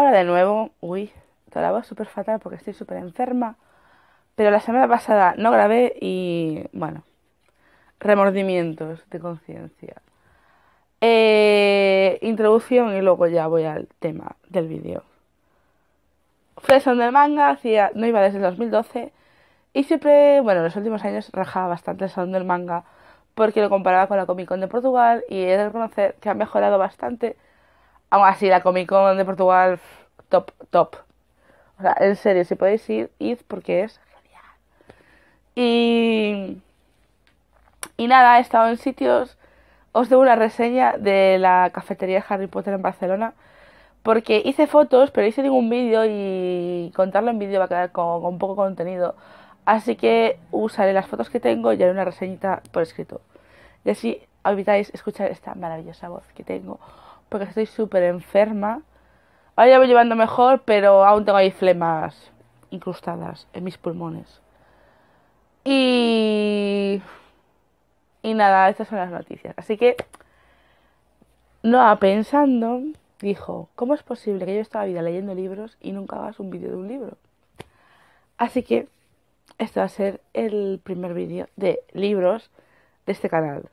Ahora de nuevo, uy, toda la súper fatal porque estoy súper enferma. Pero la semana pasada no grabé y, bueno, remordimientos de conciencia. Eh, introducción y luego ya voy al tema del vídeo. Fresón del manga, no iba desde 2012 y siempre, bueno, en los últimos años rajaba bastante el salón del manga porque lo comparaba con la Comic Con de Portugal y he de reconocer que ha mejorado bastante Aún así, la Comic Con de Portugal, top, top. O sea, en serio, si podéis ir, id porque es genial. Y. Y nada, he estado en sitios. Os debo una reseña de la cafetería de Harry Potter en Barcelona. Porque hice fotos, pero hice ningún vídeo y contarlo en vídeo va a quedar con, con poco contenido. Así que usaré las fotos que tengo y haré una reseñita por escrito. Y así evitáis escuchar esta maravillosa voz que tengo porque estoy súper enferma. Ahora ya voy llevando mejor, pero aún tengo ahí flemas incrustadas en mis pulmones. Y... Y nada, estas son las noticias. Así que ha pensando dijo, ¿cómo es posible que yo la vida leyendo libros y nunca hagas un vídeo de un libro? Así que este va a ser el primer vídeo de libros de este canal.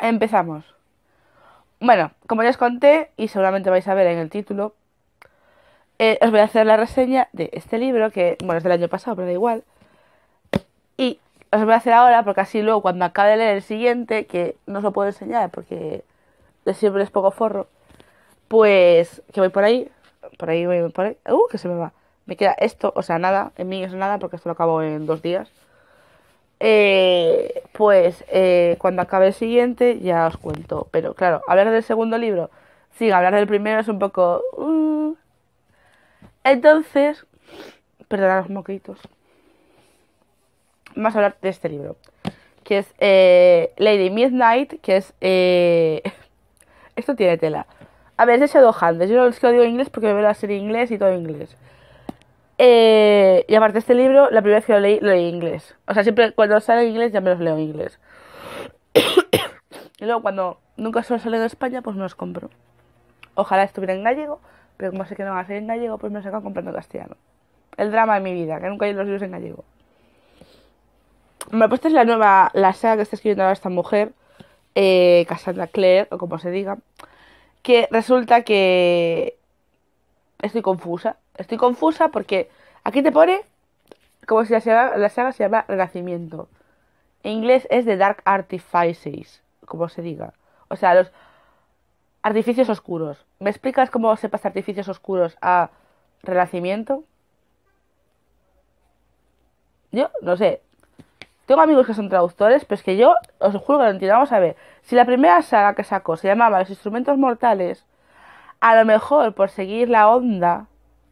Empezamos. Bueno, como ya os conté, y seguramente vais a ver en el título, eh, os voy a hacer la reseña de este libro, que, bueno, es del año pasado, pero da igual. Y os voy a hacer ahora, porque así luego cuando acabe de leer el siguiente, que no os lo puedo enseñar porque siempre es poco forro, pues que voy por ahí, por ahí voy por ahí, uh, que se me va. Me queda esto, o sea, nada, en mí es nada, porque esto lo acabo en dos días. Eh, pues eh, cuando acabe el siguiente ya os cuento. Pero claro, hablar del segundo libro sin hablar del primero es un poco... Uh. Entonces, perdonad los moquitos. Vamos a hablar de este libro. Que es eh, Lady Midnight, que es... Eh, esto tiene tela. A ver, es de Shadowhunters. Yo no que lo digo en inglés porque veo la serie en inglés y todo en inglés. Eh, y aparte de este libro, la primera vez que lo leí, lo leí en inglés. O sea, siempre cuando sale en inglés ya me los leo en inglés. y luego cuando nunca solo sale en España, pues me los compro. Ojalá estuviera en gallego, pero como sé que no va a salir en gallego, pues me los comprando castellano. El drama de mi vida, que nunca hay los libros en gallego. Me he puesto la nueva, la saga que está escribiendo ahora esta mujer, eh, Cassandra Clare, o como se diga, que resulta que estoy confusa. Estoy confusa porque aquí te pone como si la saga, la saga se llama Renacimiento. En inglés es The Dark Artifices, como se diga. O sea, los artificios oscuros. ¿Me explicas cómo se pasa artificios oscuros a Renacimiento? Yo no sé. Tengo amigos que son traductores, pero es que yo os juro que lo entiendo. Vamos a ver. Si la primera saga que sacó se llamaba Los instrumentos mortales, a lo mejor por seguir la onda,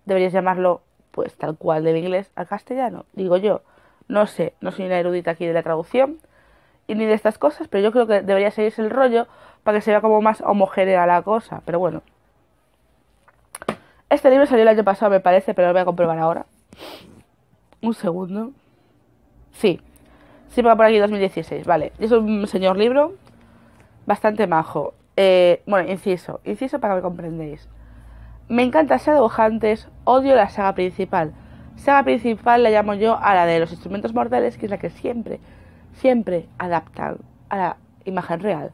deberías llamarlo pues tal cual del inglés al castellano, digo yo. No sé, no soy una erudita aquí de la traducción y ni de estas cosas, pero yo creo que debería seguirse el rollo para que se vea como más homogénea la cosa, pero bueno. Este libro salió el año pasado, me parece, pero lo voy a comprobar ahora. Un segundo. Sí, sí va por aquí 2016, vale. Es un señor libro bastante majo. Eh, bueno, inciso, inciso para que me comprendéis. Me encanta Shadow odio la saga principal. Saga principal la llamo yo a la de los instrumentos mortales, que es la que siempre, siempre adaptan a la imagen real.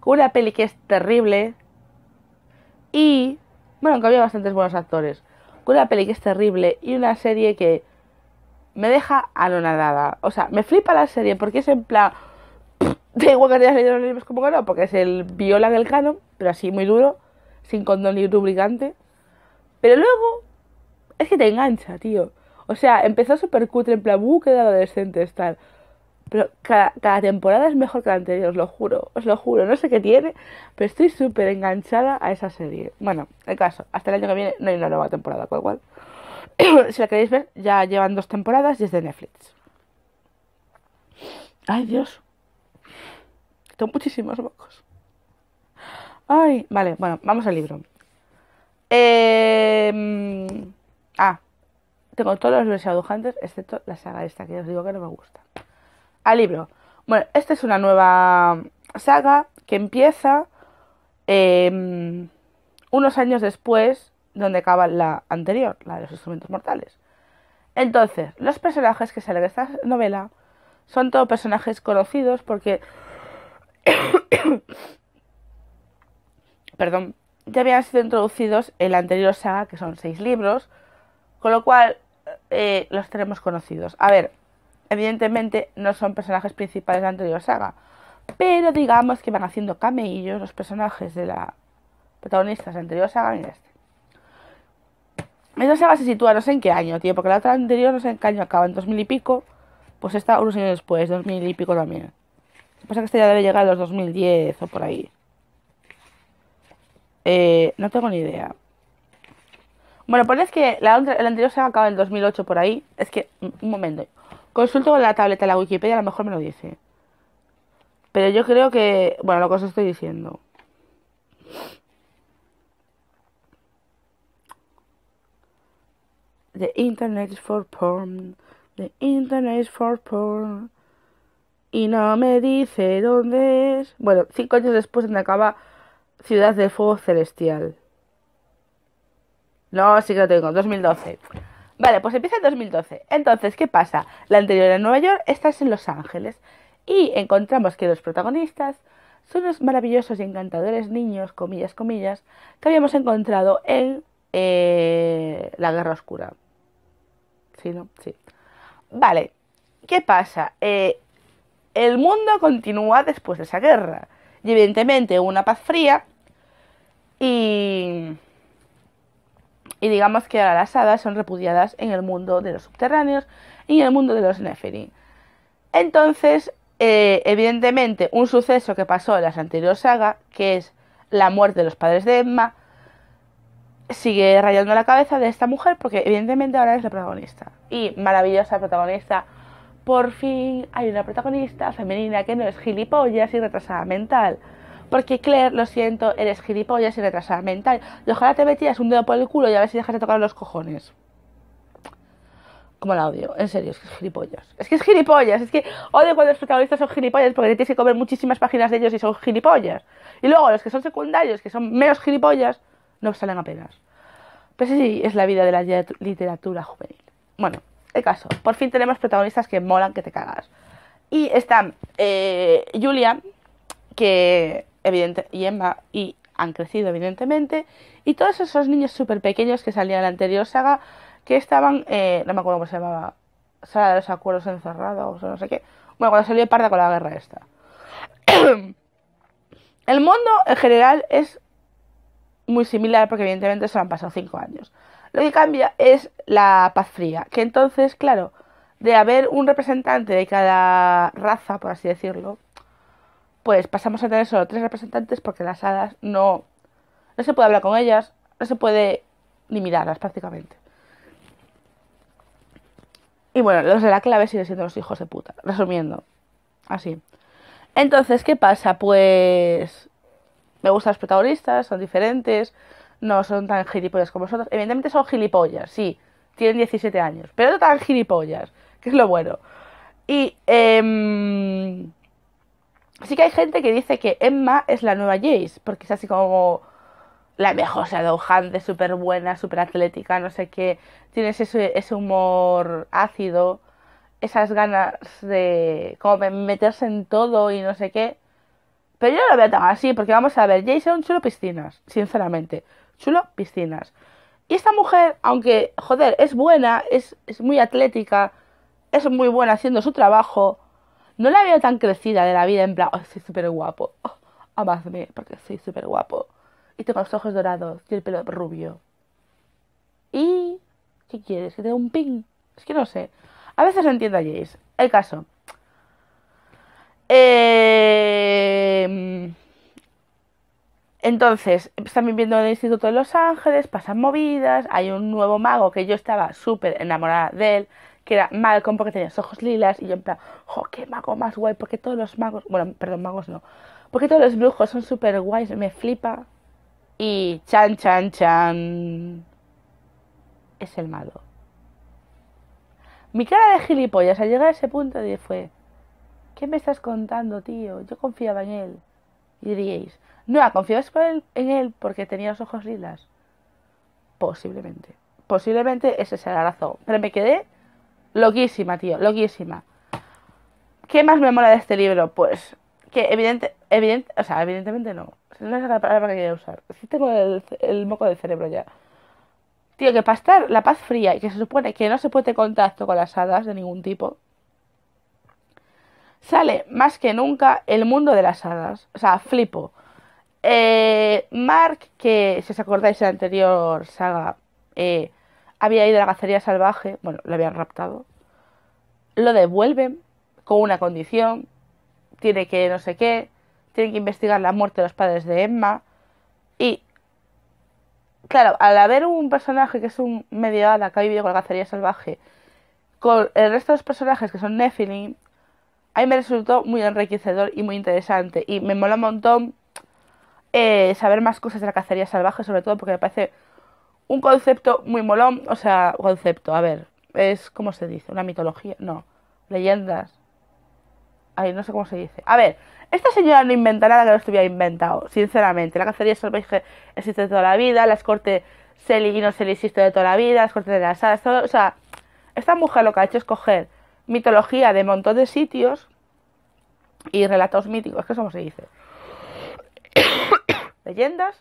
Con una peli que es terrible y, bueno, aunque había bastantes buenos actores, con una peli que es terrible y una serie que me deja anonadada. O sea, me flipa la serie porque es en plan tengo igual que leer leído los libros como que no, porque es el viola del canon, pero así muy duro, sin condón ni lubricante. Pero luego, es que te engancha, tío. O sea, empezó súper cutre, en plan, uh, qué de tal. Pero cada, temporada es mejor que la anterior, os lo juro, os lo juro. No sé qué tiene, pero estoy súper enganchada a esa serie. Bueno, el caso, hasta el año que viene no hay una nueva temporada, Cual cual. si la queréis ver, ya llevan dos temporadas y es de Netflix. Ay, Dios. Tengo muchísimos mocos. Ay, vale, bueno, vamos al libro. Em, ah, tengo todos los libros adujantes, excepto la saga esta, que os digo que no me gusta. Al libro. Bueno, esta es una nueva saga que empieza em, unos años después donde acaba la anterior, la de los instrumentos mortales. Entonces, los personajes que salen de esta novela son todos personajes conocidos porque Perdón, ya habían sido introducidos en la anterior saga, que son seis libros, con lo cual eh, los tenemos conocidos. A ver, evidentemente no son personajes principales de la anterior saga, pero digamos que van haciendo cameillos los personajes de la protagonista de la anterior saga Mira este. Esta saga se sitúa no sé en qué año, tío, porque la otra anterior no sé en qué año acaba, en dos mil y pico, pues esta unos años después, dos mil y pico también pasa que este ya debe llegar a los 2010 o por ahí. Eh, no tengo ni idea. Bueno, pues es que la, el anterior se ha acabado en 2008 por ahí. Es que, un momento. Consulto con la tableta, de la Wikipedia, a lo mejor me lo dice. Pero yo creo que, bueno, lo que os estoy diciendo. The internet is for porn. The internet is for porn y no me dice dónde es. Bueno, cinco años después donde acaba Ciudad de Fuego Celestial. No, sí que lo tengo, 2012. Vale, pues empieza en 2012. Entonces, ¿qué pasa? La anterior en Nueva York, esta es en Los Ángeles. Y encontramos que los protagonistas son los maravillosos y encantadores niños, comillas, comillas, que habíamos encontrado en eh, La Guerra Oscura. ¿Sí, no? Sí. Vale, ¿qué pasa? Eh, el mundo continúa después de esa guerra. Y evidentemente una paz fría. Y. digamos que ahora las hadas son repudiadas en el mundo de los subterráneos y en el mundo de los neferi Entonces, eh, evidentemente, un suceso que pasó en las anteriores saga que es la muerte de los padres de Emma, sigue rayando la cabeza de esta mujer porque evidentemente ahora es la protagonista. Y maravillosa protagonista por fin hay una protagonista femenina que no es gilipollas y retrasada mental. Porque Claire, lo siento, eres gilipollas y retrasada mental. Y ojalá te metías un dedo por el culo y a ver si dejas de tocar los cojones. Como la odio, en serio, es que es gilipollas. Es que es gilipollas, es que odio cuando los protagonistas son gilipollas porque tienes que comer muchísimas páginas de ellos y son gilipollas. Y luego los que son secundarios, que son menos gilipollas, no salen apenas. Pues sí, es la vida de la literatura juvenil. Bueno, caso, por fin tenemos protagonistas que molan que te cagas. Y están eh, Julia, que y Emma, y han crecido evidentemente, y todos esos niños súper pequeños que salían en la anterior saga, que estaban, eh, no me acuerdo cómo se llamaba, Sala de los Acuerdos Encerrados o no sé qué. Bueno, cuando salió parda con la guerra esta. El mundo en general es muy similar porque evidentemente se han pasado cinco años. Lo que cambia es la paz fría, que entonces, claro, de haber un representante de cada raza, por así decirlo, pues pasamos a tener solo tres representantes porque las hadas no, no se puede hablar con ellas, no se puede ni mirarlas prácticamente. Y bueno, los de la clave siguen siendo los hijos de puta, resumiendo. Así. Entonces, ¿qué pasa? Pues me gustan los protagonistas, son diferentes, no son tan gilipollas como nosotros. Evidentemente son gilipollas, sí, tienen 17 años, pero no tan gilipollas, que es lo bueno. Y em, sí que hay gente que dice que Emma es la nueva Jace, porque es así como la mejor de súper buena, súper atlética, no sé qué. Tienes ese, ese humor ácido, esas ganas de como meterse en todo y no sé qué. Pero yo no lo veo tan así, porque vamos a ver, Jace era un chulo piscinas, sinceramente chulo, piscinas. Y esta mujer, aunque, joder, es buena, es, muy atlética, es muy buena haciendo su trabajo, no la veo tan crecida de la vida, en plan, oh, soy súper guapo, oh, amadme, porque soy súper guapo. Y tengo los ojos dorados y el pelo rubio. ¿Y qué quieres? ¿Que te dé un ping? Es que no sé. A veces entiendo a Jace. El caso. Eh... Entonces, están viviendo en el Instituto de Los Ángeles, pasan movidas, hay un nuevo mago que yo estaba súper enamorada de él, que era Malcolm porque tenía los ojos lilas, y yo en plan, jo, qué mago más guay, porque todos los magos, bueno, perdón, magos no, porque todos los brujos son súper guays, me flipa. Y chan, chan, chan, es el malo. Mi cara de gilipollas al llegar a ese punto fue, ¿qué me estás contando, tío? Yo confiaba en él. Y diríais, ¿no confiabas en él porque tenía los ojos lilas? Posiblemente. Posiblemente ese será la razón. Pero me quedé loquísima, tío, loquísima. ¿Qué más me mola de este libro? Pues que evidente, evidente, o sea, evidentemente no. No es la palabra que quería usar. si tengo el, moco del cerebro ya. Tío, que para estar la paz fría y que se supone que no se puede contacto con las hadas de ningún tipo, Sale más que nunca el mundo de las hadas. O sea, flipo. Eh, Mark, que si os acordáis de la anterior saga, eh, había ido a la Gacería salvaje, bueno, lo habían raptado. Lo devuelven con una condición, tiene que no sé qué, tiene que investigar la muerte de los padres de Emma. Y, claro, al haber un personaje que es un medio hada que ha vivido con la Gacería salvaje, con el resto de los personajes que son Nephilim, a mí me resultó muy enriquecedor y muy interesante. Y me mola un montón eh, saber más cosas de la cacería salvaje, sobre todo porque me parece un concepto muy molón. O sea, concepto, a ver, es como se dice, una mitología, no, leyendas. Ay, no sé cómo se dice. A ver, esta señora no inventa nada que no estuviera inventado, sinceramente. La cacería salvaje existe toda la vida, las cortes Seli y no existe de toda la vida, las cortes de las hadas, todo, o sea, esta mujer lo que ha hecho es coger mitología de montón de sitios y relatos míticos, que es como se dice. Leyendas.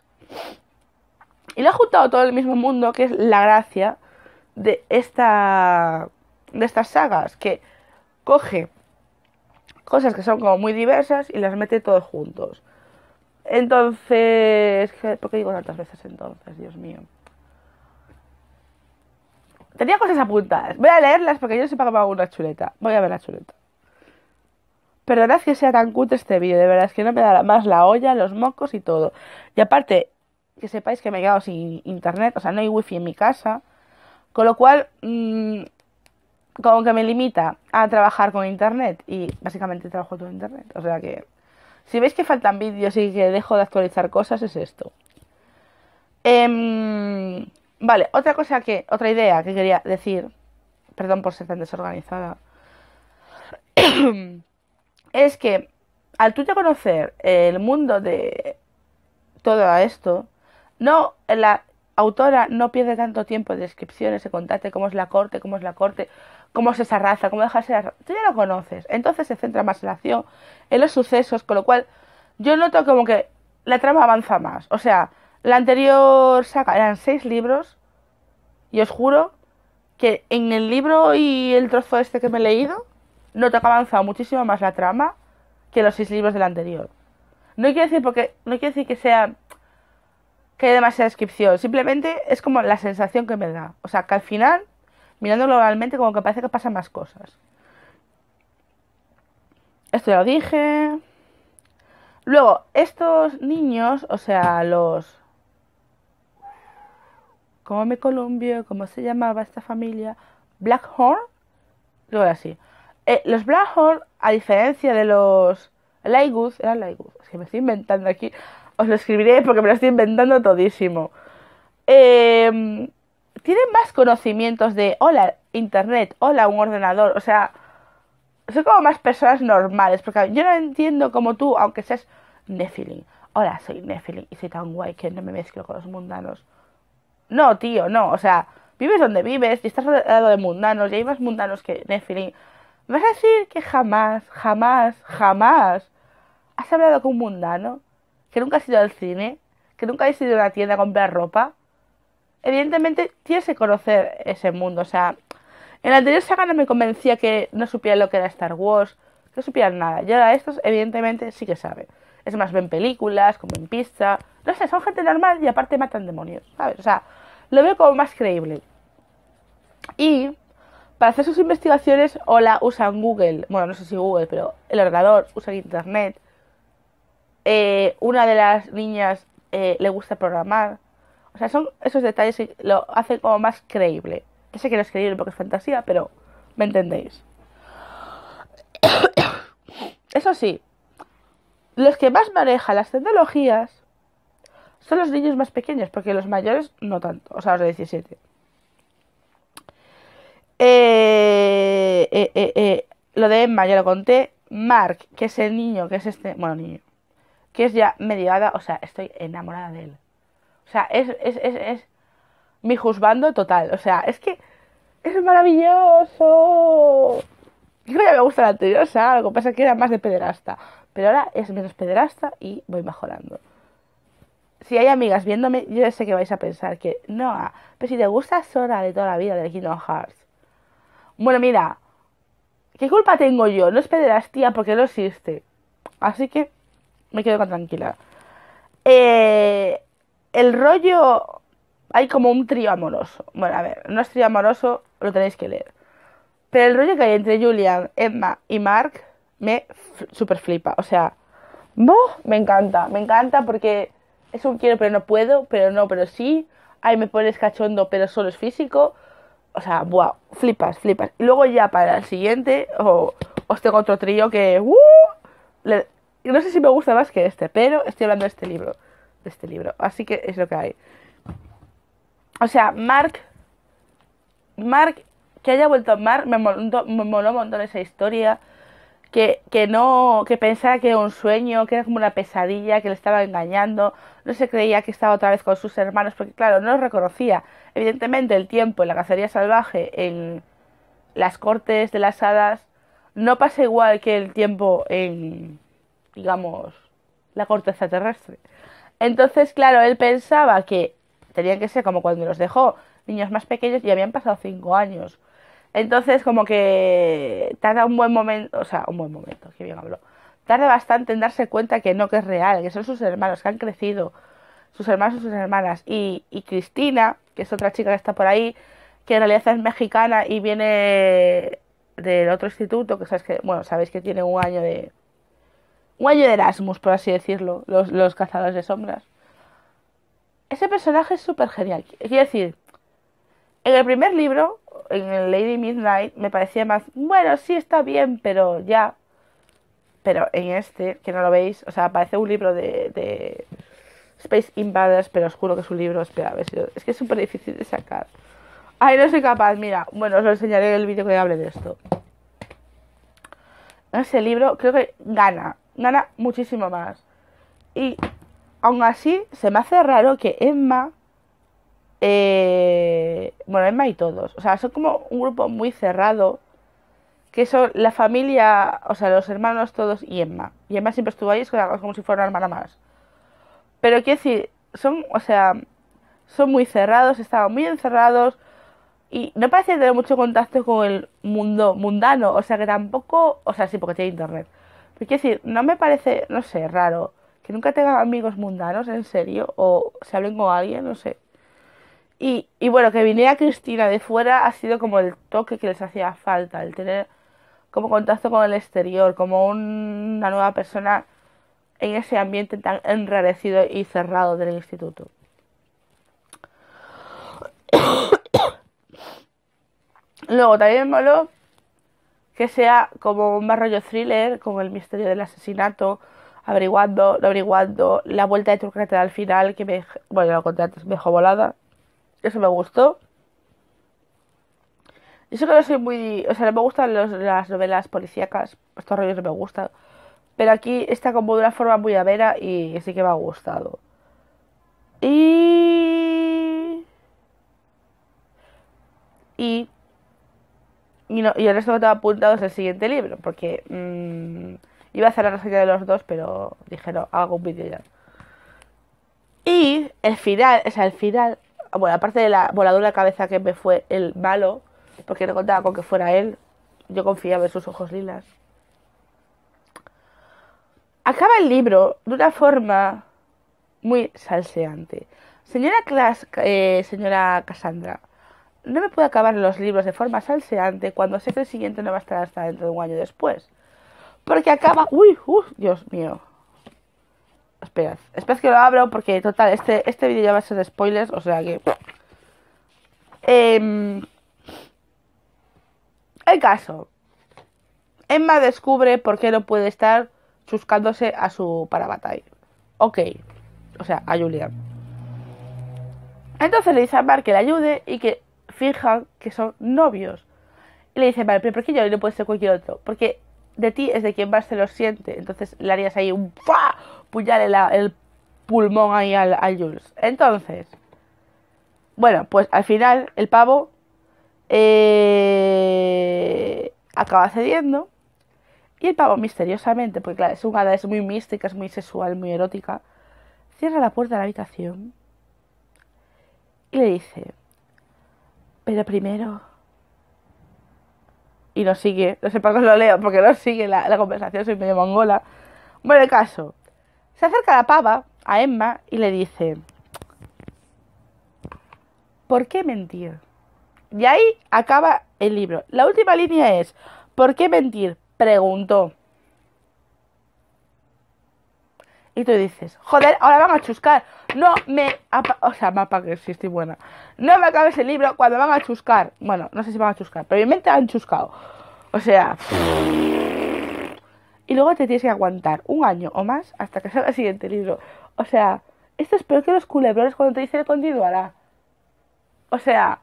Y lo ha juntado todo el mismo mundo, que es la gracia de esta de estas sagas, que coge cosas que son como muy diversas y las mete todos juntos. Entonces, ¿por qué digo tantas veces entonces? Dios mío. Tenía cosas apuntadas. Voy a leerlas porque yo se qué me hago una chuleta. Voy a ver la chuleta. Perdonad que sea tan cutre este vídeo, de verdad es que no me da más la olla, los mocos y todo. Y aparte, que sepáis que me he quedado sin internet, o sea, no hay wifi en mi casa. Con lo cual, mm, como que me limita a trabajar con internet y básicamente trabajo todo internet. O sea que, si veis que faltan vídeos y que dejo de actualizar cosas, es esto. Eh, Vale, otra cosa que, otra idea que quería decir, perdón por ser tan desorganizada, es que al tú ya conocer el mundo de todo esto, no, la autora no pierde tanto tiempo de descripciones, se contarte cómo es la corte, cómo es la corte, cómo es esa raza, cómo deja ser. Raza. Tú ya lo conoces, entonces se centra más en la acción, en los sucesos, con lo cual yo noto como que la trama avanza más. O sea, la anterior saca, eran seis libros y os juro que en el libro y el trozo este que me he leído No te ha avanzado muchísimo más la trama que los seis libros del anterior. No quiero decir porque no quiero decir que sea que haya demasiada descripción, simplemente es como la sensación que me da, o sea, que al final mirando globalmente como que parece que pasan más cosas. Esto ya lo dije. Luego, estos niños, o sea, los como me Columbio, como se llamaba esta familia, Blackhorn, luego así. Eh, los Blackhorn, a diferencia de los Laigus, eran Laigus, es que me estoy inventando aquí, os lo escribiré porque me lo estoy inventando todísimo. Em, tienen más conocimientos de hola internet, hola un ordenador, o sea, son como más personas normales, porque yo no entiendo como tú, aunque seas Nephilim. Hola, soy Nephilim y soy tan guay que no me mezclo con los mundanos. No, tío, no. O sea, vives donde vives y estás rodeado de mundanos y hay más mundanos que Nephilim. ¿Vas a decir que jamás, jamás, jamás has hablado con un mundano? ¿Que nunca has ido al cine? ¿Que nunca has ido a una tienda a comprar ropa? Evidentemente tienes que conocer ese mundo. O sea, en la anterior saga no me convencía que no supieran lo que era Star Wars, que no supieran nada. Y ahora estos, evidentemente, sí que saben. Es más, ven películas, comen pizza. No sé, son gente normal y aparte matan demonios, ¿sabes? O sea, lo veo como más creíble. Y para hacer sus investigaciones, hola, usan Google, bueno, no sé si Google, pero el ordenador, usa Internet. Eh, una de las niñas eh, le gusta programar. O sea, son esos detalles que lo hacen como más creíble. Ya sé que no es creíble porque es fantasía, pero me entendéis. Eso sí, los que más manejan las tecnologías son los niños más pequeños, porque los mayores no tanto, o sea, los de 17. Eh, eh, eh, lo de Emma ya lo conté. Mark, que es el niño, que es este, bueno, niño, que es ya mediada, o sea, estoy enamorada de él. O sea, es, mi juzgando total, o sea, es que es maravilloso. creo que me gusta la anterior, o sea, lo que pasa que era más de pederasta, pero ahora es menos pederasta y voy mejorando si hay amigas viéndome, yo sé que vais a pensar que no, ah, pero si te gusta Sora de toda la vida de Kingdom Hearts. Bueno, mira, ¿qué culpa tengo yo? No es tía, porque no existe. Así que me quedo con tranquila. Eh, el rollo. Hay como un trío amoroso. Bueno, a ver, no es trío amoroso, lo tenéis que leer. Pero el rollo que hay entre Julian, Emma y Mark me super flipa. O sea, Buh, me encanta, me encanta porque es un quiero pero no puedo, pero no, pero sí, ahí me pones cachondo, pero solo es físico. O sea, wow, flipas, flipas. Y luego ya para el siguiente, os tengo otro trío que... Uh, no sé si me gusta más que este, pero estoy hablando de este libro. De este libro. Así que es lo que hay. O sea, Mark... Mark, que haya vuelto a Mark, me moló, me moló un montón esa historia que, que no, que pensaba que era un sueño, que era como una pesadilla, que le estaba engañando, no se creía que estaba otra vez con sus hermanos, porque claro, no los reconocía. Evidentemente el tiempo en la cacería salvaje, en las cortes de las hadas, no pasa igual que el tiempo en, digamos, la corteza terrestre Entonces, claro, él pensaba que tenían que ser como cuando los dejó, niños más pequeños, y habían pasado cinco años. Entonces, como que tarda un buen momento, o sea, un buen momento, que bien habló. Tarda bastante en darse cuenta que no, que es real, que son sus hermanos, que han crecido, sus hermanos y sus hermanas. Y, Cristina, que es otra chica que está por ahí, que en realidad es mexicana y viene del otro instituto, que sabes que, bueno, sabéis que tiene un año de. Un año de Erasmus, por así decirlo, los, los cazadores de sombras. Ese personaje es súper genial. Quiero decir, en el primer libro, en el Lady Midnight, me parecía más, bueno, sí está bien, pero ya. Pero en este, que no lo veis, o sea, parece un libro de, Space Invaders, pero os juro que es un libro, espera, a ver si Es que es súper difícil de sacar. Ay, no soy capaz, mira. Bueno, os lo enseñaré en el vídeo que hable de esto. Ese libro creo que gana, gana muchísimo más. Y aún así, se me hace raro que Emma eh, bueno, Emma y todos. O sea, son como un grupo muy cerrado. Que son la familia, o sea, los hermanos todos y Emma. Y Emma siempre estuvo ahí, es como si fuera una hermana más. Pero quiero decir, son, o sea, son muy cerrados, estaban muy encerrados. Y no parece tener mucho contacto con el mundo mundano. O sea, que tampoco. O sea, sí, porque tiene internet. Pero quiero decir, no me parece, no sé, raro. Que nunca tengan amigos mundanos, en serio. O se hablen con alguien, no sé. Y, bueno, que viniera Cristina de fuera ha sido como el toque que les hacía falta, el tener como contacto con el exterior, como una nueva persona en ese ambiente tan enrarecido y cerrado del instituto. Luego también me que sea como un más rollo thriller, como el misterio del asesinato, averiguando, lo averiguando, la vuelta de Turquía al final, que me, bueno, lo conté antes, me dejó volada. Eso me gustó. Yo sé que no soy muy. O sea, no me gustan las novelas policíacas. Estos rollos no me gustan. Pero aquí está como de una forma muy vera. y sí que me ha gustado. Y. Y. Y, no, el resto que apuntado es el siguiente libro, porque. Mm, iba a hacer la reseña de los dos, pero dije no, hago un vídeo ya. Y el final, o sea, el final bueno, aparte de la voladura de cabeza que me fue el malo, porque no contaba con que fuera él, yo confiaba en sus ojos lilas. Acaba el libro de una forma muy salseante. Señora, Casandra, eh, señora Cassandra, no me puedo acabar los libros de forma salseante cuando sé que el siguiente no va a estar hasta dentro de un año después. Porque acaba... Uy, uy, Dios mío. Espera, esperad que lo abro porque, total, este, este vídeo ya va a ser de spoilers, o sea que... Eh, el caso. Emma descubre por qué no puede estar chuscándose a su parabatay. Ok. O sea, a Julian. Entonces le dice a Mar que le ayude y que fijan que son novios. Y le dice, vale, pero ¿por qué yo no puede ser cualquier otro? Porque de ti es de quien más se lo siente. Entonces le harías ahí un ¡fua! pullarle el pulmón ahí al, Jules. Entonces, bueno, pues al final el pavo eh, acaba cediendo. Y el pavo misteriosamente, porque claro, es una hada, es muy mística, es muy sexual, muy erótica, cierra la puerta de la habitación y le dice, pero primero... Y no sigue, no sé para qué lo leo, porque no sigue la, la conversación, soy medio mongola. Bueno, el caso, se acerca la pava a Emma y le dice, ¿por qué mentir? Y ahí acaba el libro. La última línea es, ¿por qué mentir? Preguntó. Y tú dices, joder, ahora van a chuscar. No me... O sea, me que si estoy buena. No me acabes el libro cuando van a chuscar. Bueno, no sé si van a chuscar, pero obviamente han chuscado. O sea y luego te tienes que aguantar un año o más hasta que salga el siguiente libro. O sea, esto es peor que los culebrones cuando te dice dicen continuará. O sea,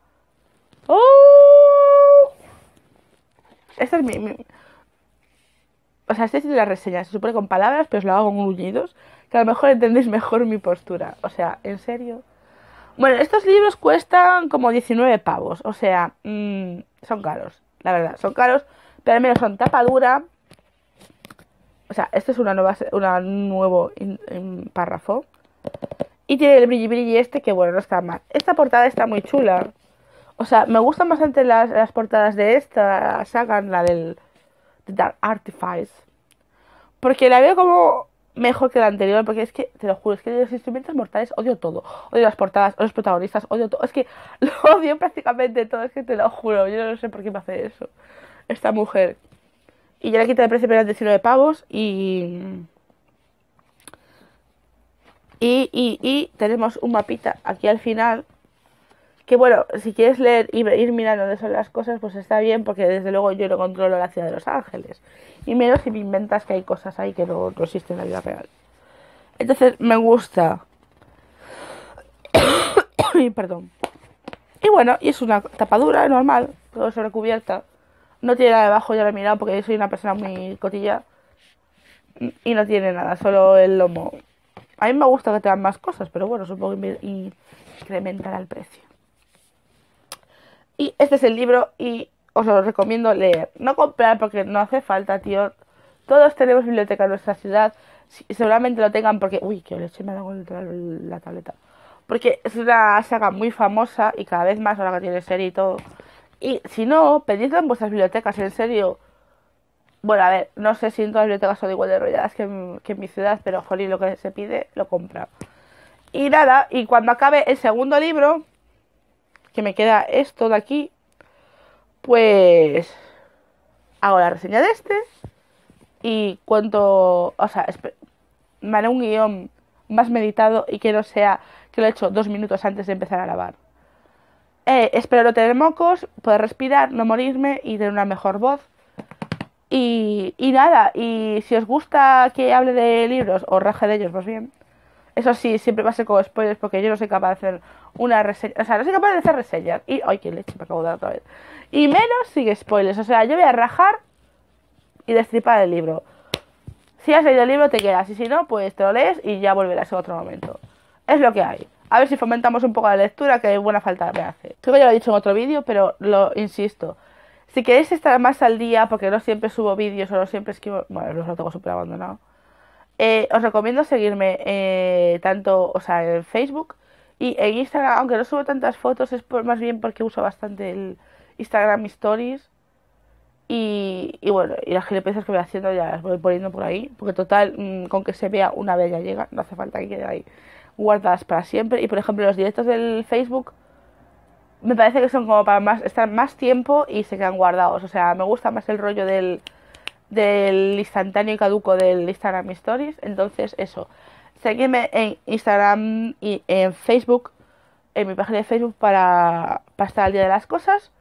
¡Oh! Esta es mi, O sea, estoy de la reseña, se supone con palabras, pero os lo hago con gruñidos, que a lo mejor entendéis mejor mi postura. O sea, en serio. Bueno, estos libros cuestan como 19 pavos, o sea, mm, son caros, la verdad, son caros, pero al menos son tapa dura, o sea, este es una nueva, nuevo párrafo. Y tiene el brilli brilli este que, bueno, no está mal. Esta portada está muy chula. O sea, me gustan bastante las, las portadas de esta saga, la del Dark Artifice. Porque la veo como mejor que la anterior, porque es que, te lo juro, es que de los instrumentos mortales odio todo. Odio las portadas, odio los protagonistas, odio todo. Es que lo odio prácticamente todo, es que te lo juro, yo no sé por qué me hace eso. Esta mujer. Y ya le quita de precio, pero 19 pavos. Y... y. tenemos un mapita aquí al final. Que bueno, si quieres leer y ir mirando dónde son las cosas, pues está bien, porque desde luego yo no controlo la ciudad de Los Ángeles. Y menos si me inventas que hay cosas ahí que no, existen en la vida real. Entonces me gusta. Perdón. Y bueno, y es una tapadura normal, todo sobre cubierta. No tiene nada debajo, ya lo he mirado porque yo soy una persona muy cotilla. Y no tiene nada, solo el lomo. A mí me gusta que tengan más cosas, pero bueno, supongo que incrementará el precio. Y este es el libro y os lo recomiendo leer. No comprar porque no hace falta, tío. Todos tenemos biblioteca en nuestra ciudad. Seguramente lo tengan porque... Uy, que leche me ha dado la tableta. Porque es una saga muy famosa y cada vez más ahora que tiene serie y todo y si no, pedidlo en vuestras bibliotecas, en serio. Bueno, a ver, no sé si en todas las bibliotecas son igual de rolladas que en, mi ciudad, pero jolín, lo que se pide, lo compra. Y nada, y cuando acabe el segundo libro, que me queda esto de aquí, pues hago la reseña de este y cuento, o sea, me haré un guión más meditado y que no sea que lo he hecho dos minutos antes de empezar a lavar eh, espero no tener mocos, poder respirar, no morirme y tener una mejor voz. Y, y nada, y si os gusta que hable de libros o raje de ellos, más bien. Eso sí, siempre va a ser como spoilers porque yo no soy capaz de hacer una reseña. O sea, no soy capaz de hacer reseñas. Y. ¡Ay, qué leche! Me acabo de dar otra vez. Y menos sigue spoilers. O sea, yo voy a rajar y destripar el libro. Si has leído el libro, te quedas. Y si no, pues te lo lees y ya volverás en otro momento. Es lo que hay. A ver si fomentamos un poco la lectura, que buena falta me hace. Creo que ya lo he dicho en otro vídeo, pero lo insisto. Si queréis estar más al día, porque no siempre subo vídeos o no siempre escribo... Bueno, los lo tengo súper abandonado. Eh, os recomiendo seguirme eh, tanto o sea, en Facebook y en Instagram. Aunque no subo tantas fotos, es más bien porque uso bastante el Instagram Stories. Y, bueno, y las gilipollas que voy haciendo ya las voy poniendo por ahí. Porque total, mm, con que se vea una vez ya llega, no hace falta que quede ahí guardadas para siempre. Y por ejemplo, los directos del Facebook me parece que son como para más, estar más tiempo y se quedan guardados. O sea, me gusta más el rollo del, del instantáneo y caduco del Instagram Stories. Entonces, eso. Seguidme en Instagram y en Facebook, en mi página de Facebook para, para estar al día de las cosas.